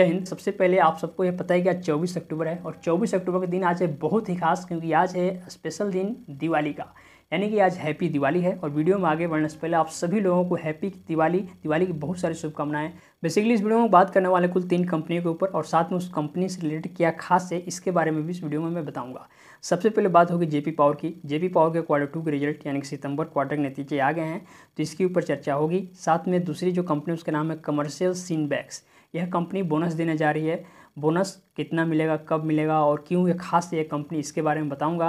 जय हिंद सबसे पहले आप सबको यह पता है कि आज चौबीस अक्टूबर है और चौबीस अक्टूबर के दिन आज है बहुत ही खास क्योंकि आज है स्पेशल दिन दिवाली का यानी कि आज हैप्पी दिवाली है और वीडियो में आगे बढ़ने से पहले आप सभी लोगों को हैप्पी दिवाली दिवाली की बहुत सारी शुभकामनाएं बेसिकली इस वीडियो में बात करने वाले कुल तीन कंपनियों के ऊपर और साथ में उस कंपनी से रिलेटेड क्या खास है इसके बारे में भी इस वीडियो में मैं बताऊंगा सबसे पहले बात होगी जेपी पावर की जेपी पावर के क्वार्टर टू के रिजल्ट यानी कि सितंबर क्वार्टर के नतीजे आ गए हैं तो इसके ऊपर चर्चा होगी साथ में दूसरी जो कंपनी उसका नाम है कमर्शियल बैग्स यह कंपनी बोनस देने जा रही है बोनस कितना मिलेगा कब मिलेगा और क्यों ये खास ये कंपनी इसके बारे में बताऊंगा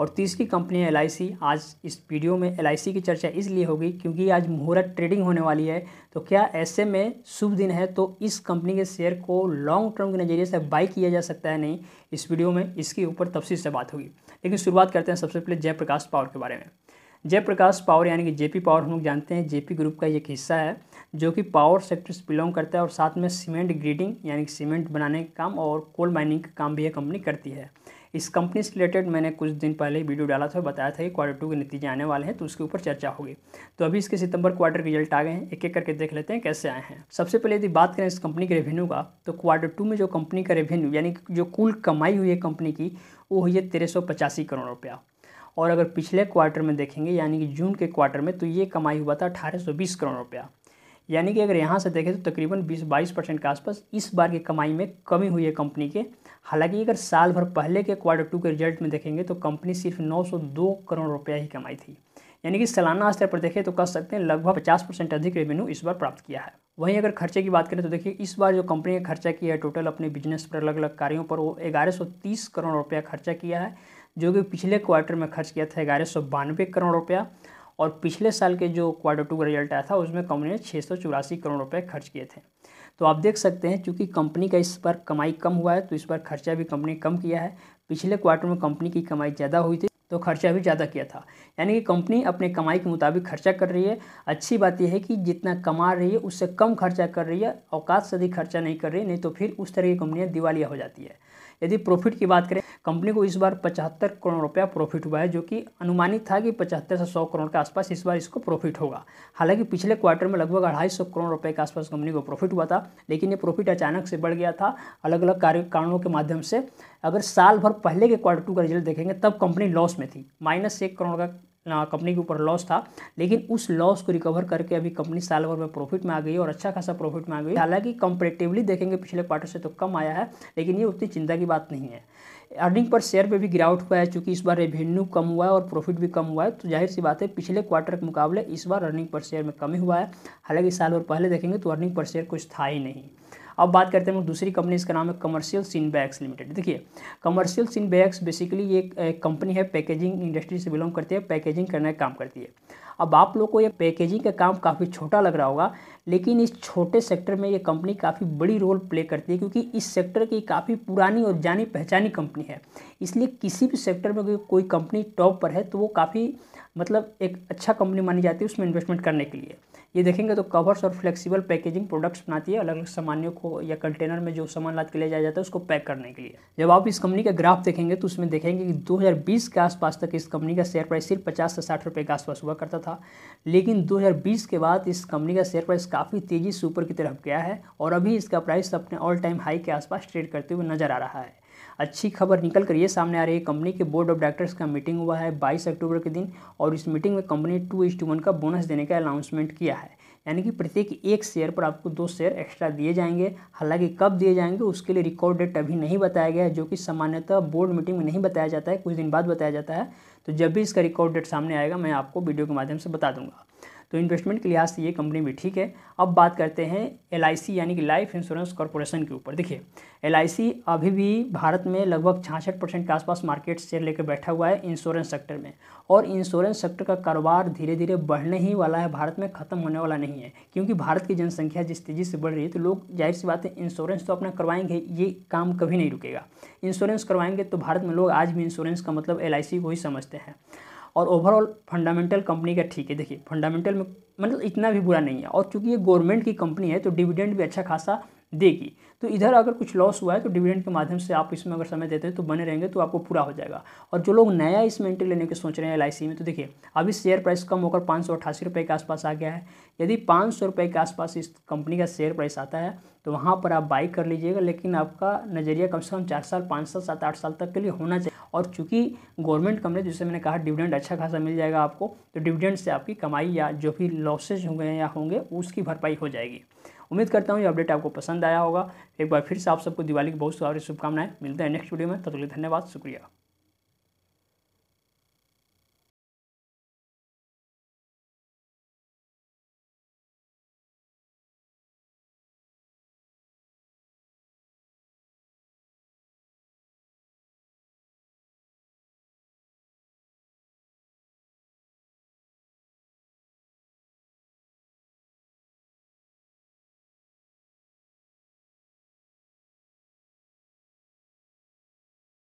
और तीसरी कंपनी है एल आज इस वीडियो में एल की चर्चा इसलिए होगी क्योंकि आज मुहूर्त ट्रेडिंग होने वाली है तो क्या ऐसे में शुभ दिन है तो इस कंपनी के शेयर को लॉन्ग टर्म के नज़रिए से बाई किया जा सकता है नहीं इस वीडियो में इसके ऊपर तफसील से बात होगी लेकिन शुरुआत करते हैं सबसे पहले जयप्रकाश पावर के बारे में जयप्रकाश पावर यानी कि जे पावर हम लोग जानते हैं जेपी ग्रुप का एक हिस्सा है जो कि पावर सेक्टर से बिलोंग करता है और साथ में सीमेंट ग्रीडिंग यानी कि सीमेंट बनाने का काम और कोल माइनिंग का काम भी यह कंपनी करती है इस कंपनी से रिलेटेड मैंने कुछ दिन पहले ही वीडियो डाला था बताया था कि क्वार्टर टू के नतीजे आने वाले हैं तो उसके ऊपर चर्चा होगी तो अभी इसके सितंबर क्वार्टर के रिजल्ट आ गए हैं एक एक करके देख लेते हैं कैसे आए हैं सबसे पहले यदि बात करें इस कंपनी के रेवेन्यू का तो क्वार्टर टू में जो कंपनी का रेवेन्यू यानी जो कुल कमाई हुई है कंपनी की वो हुई है तेरह करोड़ रुपया और अगर पिछले क्वार्टर में देखेंगे यानी कि जून के क्वार्टर में तो ये कमाई हुआ था अठारह करोड़ रुपया यानी कि अगर यहाँ से देखें तो तकरीबन 20-22 परसेंट के आसपास इस बार की कमाई में कमी हुई है कंपनी के हालांकि अगर साल भर पहले के क्वार्टर टू के रिजल्ट में देखेंगे तो कंपनी सिर्फ 902 करोड़ रुपया ही कमाई थी यानी कि सालाना स्तर पर देखें तो कह सकते हैं लगभग पचास परसेंट अधिक रेवेन्यू इस बार प्राप्त किया है वहीं अगर खर्चे की बात करें तो देखिए इस बार जो कंपनी ने खर्चा किया है टोटल अपने बिजनेस पर अलग अलग कार्यों पर वो ग्यारह सौ तीस करोड़ रुपया खर्चा किया है जो कि पिछले क्वार्टर में खर्च किया था ग्यारह सौ बानवे करोड़ रुपया और पिछले साल के जो क्वार्टर टू का रिजल्ट आया था उसमें कंपनी ने छः सौ चौरासी करोड़ रुपये खर्च किए थे तो आप देख सकते हैं चूँकि कंपनी का इस बार कमाई कम हुआ है तो इस बार खर्चा भी कंपनी कम किया है पिछले क्वार्टर में कंपनी की कमाई ज़्यादा हुई थी तो खर्चा भी ज़्यादा किया था यानी कि कंपनी अपने कमाई के मुताबिक खर्चा कर रही है अच्छी बात यह है कि जितना कमा रही है उससे कम खर्चा कर रही है औकात से अधिक खर्चा नहीं कर रही नहीं तो फिर उस तरह की कंपनियाँ दिवालिया हो जाती है यदि प्रॉफिट की बात करें कंपनी को इस बार पचहत्तर करोड़ रुपया प्रॉफिट हुआ है जो कि अनुमानित था कि पचहत्तर से सौ करोड़ के आसपास इस बार इसको प्रॉफिट होगा हालांकि पिछले क्वार्टर में लगभग अढ़ाई सौ करोड़ रुपये के आसपास कंपनी को प्रॉफिट हुआ था लेकिन ये प्रॉफिट अचानक से बढ़ गया था अलग अलग कार्य कारणों के माध्यम से अगर साल भर पहले के क्वार्टर टू का रिजल्ट देखेंगे तब कंपनी लॉस में थी माइनस एक करोड़ का कंपनी के ऊपर लॉस था लेकिन उस लॉस को रिकवर करके अभी कंपनी साल भर में प्रॉफिट में आ गई और अच्छा खासा प्रॉफिट में आ गई हालांकि कंपेरेटिवली देखेंगे पिछले क्वार्टर से तो कम आया है लेकिन ये उतनी चिंता की बात नहीं है अर्निंग पर शेयर पे भी गिरावट हुआ है चूँकि इस बार रेवेन्यू कम हुआ है और प्रॉफिट भी कम हुआ है तो जाहिर सी बात है पिछले क्वार्टर के मुकाबले इस बार अर्निंग पर शेयर में कमी हुआ है हालांकि साल भर पहले देखेंगे तो अर्निंग पर शेयर कुछ था ही नहीं अब बात करते हैं हम दूसरी कंपनी इसका नाम है कमर्शियल सिन बैग्स लिमिटेड देखिए कमर्शियल सिन बैग्स बेसिकली ये एक कंपनी है पैकेजिंग इंडस्ट्री से बिलोंग करती है पैकेजिंग करने का काम करती है अब आप लोग को ये पैकेजिंग का काम काफ़ी छोटा लग रहा होगा लेकिन इस छोटे सेक्टर में ये कंपनी काफ़ी बड़ी रोल प्ले करती है क्योंकि इस सेक्टर की काफ़ी पुरानी और जानी पहचानी कंपनी है इसलिए किसी भी सेक्टर में कोई कंपनी टॉप पर है तो वो काफ़ी मतलब एक अच्छा कंपनी मानी जाती है उसमें इन्वेस्टमेंट करने के लिए ये देखेंगे तो कवर्स और फ्लेक्सिबल पैकेजिंग प्रोडक्ट्स बनाती है अलग अलग सामानों को या कंटेनर में जो सामान लाद के ले जाया जाता है उसको पैक करने के लिए जब आप इस कंपनी का ग्राफ देखेंगे तो उसमें देखेंगे कि 2020 के आसपास तक इस कंपनी का शेयर प्राइस सिर्फ पचास से साठ रुपये के आसपास हुआ करता था लेकिन दो के बाद इस कंपनी का शेयर प्राइस काफ़ी तेज़ी से ऊपर की तरफ गया है और अभी इसका प्राइस अपने ऑल टाइम हाई के आसपास ट्रेड करते हुए नजर आ रहा है अच्छी खबर निकल कर ये सामने आ रही है कंपनी के बोर्ड ऑफ डायरेक्टर्स का मीटिंग हुआ है बाईस अक्टूबर के दिन और इस मीटिंग में company two is to one का बोनस देने का अनाउंसमेंट किया है यानी कि प्रत्येक एक शेयर पर आपको दो शेयर एक्स्ट्रा दिए जाएंगे हालांकि कब दिए जाएंगे उसके लिए रिकॉर्ड डेट अभी नहीं बताया गया है जो कि सामान्यतः बोर्ड मीटिंग में नहीं बताया जाता है कुछ दिन बाद बताया जाता है तो जब भी इसका रिकॉर्ड डेट सामने आएगा मैं आपको वीडियो के माध्यम से बता दूंगा तो इन्वेस्टमेंट के लिहाज से ये कंपनी भी ठीक है अब बात करते हैं एल यानी कि लाइफ इंश्योरेंस कॉरपोरेशन के ऊपर देखिए एल अभी भी भारत में लगभग छाछठ परसेंट के आसपास मार्केट शेयर लेकर बैठा हुआ है इंश्योरेंस सेक्टर में और इंश्योरेंस सेक्टर का कारोबार धीरे धीरे बढ़ने ही वाला है भारत में ख़त्म होने वाला नहीं है क्योंकि भारत की जनसंख्या जिस तेज़ी से बढ़ रही है तो लोग जाहिर सी बात है इंश्योरेंस तो अपना करवाएंगे ये काम कभी नहीं रुकेगा इंश्योरेंस करवाएंगे तो भारत में लोग आज भी इंश्योरेंस का मतलब एल को ही समझते हैं और ओवरऑल फंडामेंटल कंपनी का ठीक है देखिए फंडामेंटल में मतलब इतना भी बुरा नहीं है और चूँकि ये गवर्नमेंट की कंपनी है तो डिविडेंड भी अच्छा खासा देगी तो इधर अगर कुछ लॉस हुआ है तो डिविडेंड के माध्यम से आप इसमें अगर समय देते हैं तो बने रहेंगे तो आपको पूरा हो जाएगा और जो लोग नया इसमें एंट्री लेने के सोच रहे हैं एल में तो देखिए अभी शेयर प्राइस कम होकर पाँच सौ अट्ठासी रुपये के आसपास आ गया है यदि पाँच सौ रुपये के आसपास इस कंपनी का शेयर प्राइस आता है तो वहाँ पर आप बाई कर लीजिएगा लेकिन आपका नज़रिया कम से कम चार साल पाँच साल सात आठ साल तक के लिए होना चाहिए और चूंकि गवर्नमेंट कंपनी जिससे मैंने कहा डिविडेंड अच्छा खासा मिल जाएगा आपको तो डिविडेंड से आपकी कमाई या जो भी लॉसेज होंगे या होंगे उसकी भरपाई हो जाएगी उम्मीद करता हूँ ये अपडेट आपको पसंद आया होगा एक बार फिर से आप सबको दिवाली की बहुत सारी शुभकामनाएं मिलते हैं नेक्स्ट वीडियो में तो धन्यवाद शुक्रिया